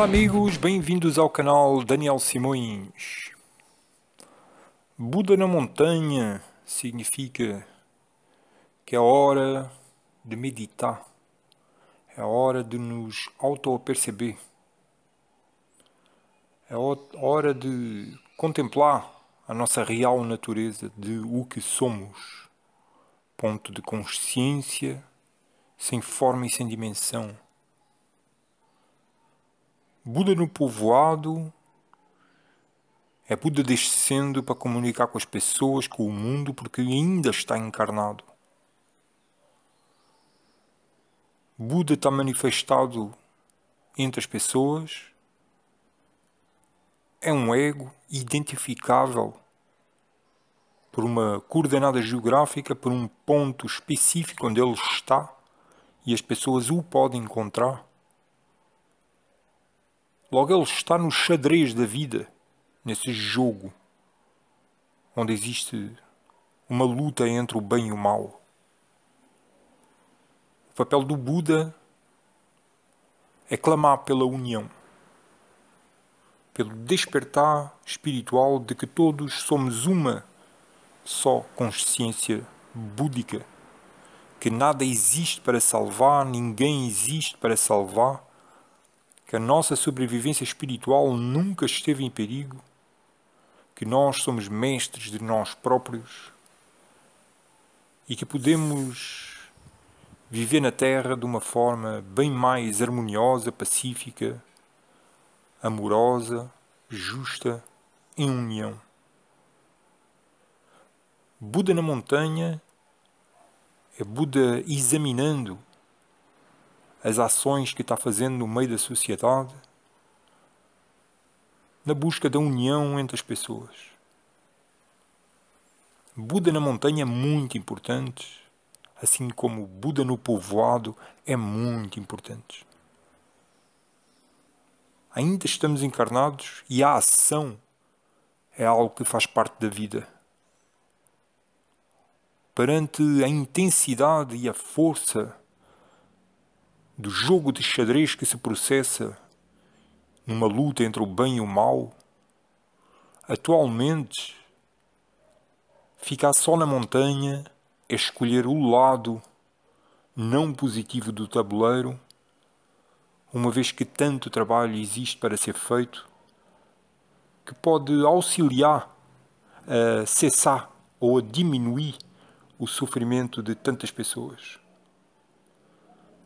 Olá amigos, bem-vindos ao canal Daniel Simões. Buda na montanha significa que é hora de meditar, é hora de nos auto-perceber, é hora de contemplar a nossa real natureza de o que somos, ponto de consciência sem forma e sem dimensão Buda no povoado é Buda descendo para comunicar com as pessoas, com o mundo, porque ainda está encarnado. Buda está manifestado entre as pessoas. É um ego identificável por uma coordenada geográfica, por um ponto específico onde ele está e as pessoas o podem encontrar. Logo, ele está no xadrez da vida, nesse jogo, onde existe uma luta entre o bem e o mal. O papel do Buda é clamar pela união, pelo despertar espiritual de que todos somos uma só consciência búdica, que nada existe para salvar, ninguém existe para salvar que a nossa sobrevivência espiritual nunca esteve em perigo, que nós somos mestres de nós próprios e que podemos viver na Terra de uma forma bem mais harmoniosa, pacífica, amorosa, justa, em união. Buda na montanha é Buda examinando as ações que está fazendo no meio da sociedade, na busca da união entre as pessoas. Buda na montanha é muito importante, assim como Buda no povoado é muito importante. Ainda estamos encarnados e a ação é algo que faz parte da vida. Perante a intensidade e a força do jogo de xadrez que se processa numa luta entre o bem e o mal, atualmente ficar só na montanha é escolher o lado não positivo do tabuleiro, uma vez que tanto trabalho existe para ser feito, que pode auxiliar a cessar ou a diminuir o sofrimento de tantas pessoas.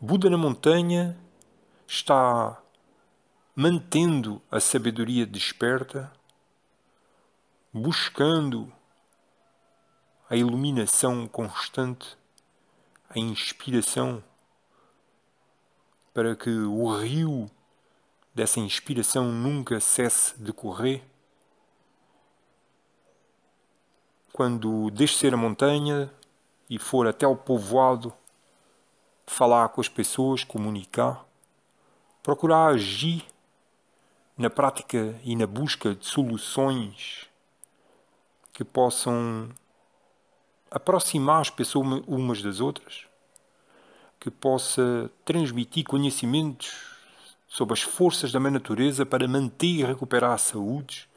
Buda na montanha está mantendo a sabedoria desperta, buscando a iluminação constante, a inspiração, para que o rio dessa inspiração nunca cesse de correr. Quando descer a montanha e for até o povoado falar com as pessoas, comunicar, procurar agir na prática e na busca de soluções que possam aproximar as pessoas umas das outras, que possa transmitir conhecimentos sobre as forças da minha natureza para manter e recuperar a saúde,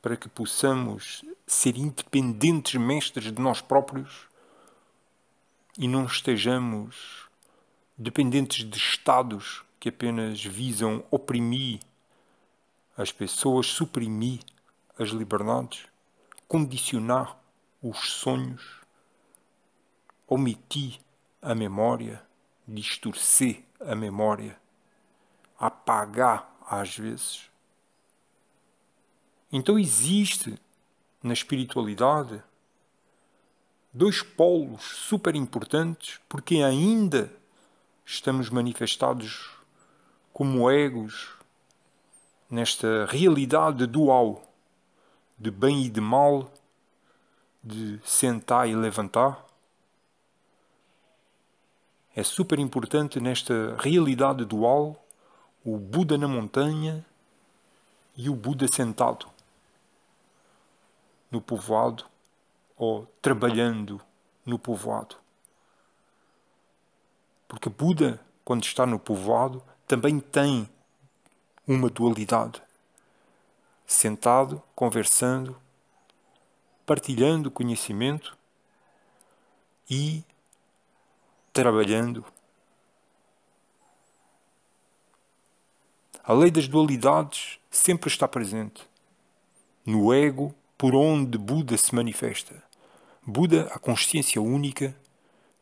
para que possamos ser independentes mestres de nós próprios e não estejamos dependentes de Estados que apenas visam oprimir as pessoas, suprimir as liberdades, condicionar os sonhos, omitir a memória, distorcer a memória, apagar às vezes. Então existe na espiritualidade dois polos super importantes, porque ainda estamos manifestados como egos nesta realidade dual de bem e de mal, de sentar e levantar. É super importante nesta realidade dual o Buda na montanha e o Buda sentado no povoado ou trabalhando no povoado. Porque Buda, quando está no povoado, também tem uma dualidade. Sentado, conversando, partilhando conhecimento e trabalhando. A lei das dualidades sempre está presente no ego por onde Buda se manifesta. Buda, a consciência única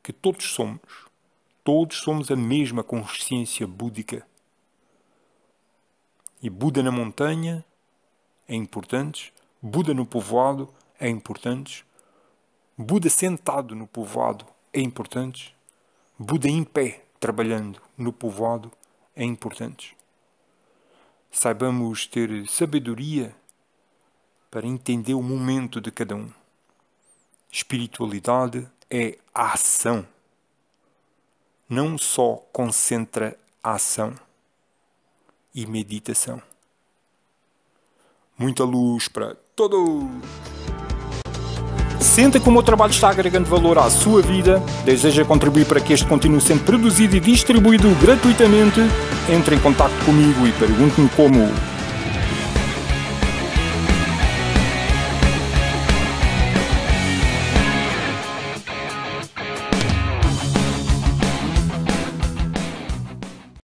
que todos somos. Todos somos a mesma consciência búdica. E Buda na montanha é importante, Buda no povoado é importante, Buda sentado no povoado é importante, Buda em pé trabalhando no povoado é importante. Saibamos ter sabedoria para entender o momento de cada um. Espiritualidade é ação. Não só concentra ação e meditação. Muita luz para todos! Senta como o meu trabalho está agregando valor à sua vida, deseja contribuir para que este continue sendo produzido e distribuído gratuitamente, entre em contato comigo e pergunte-me como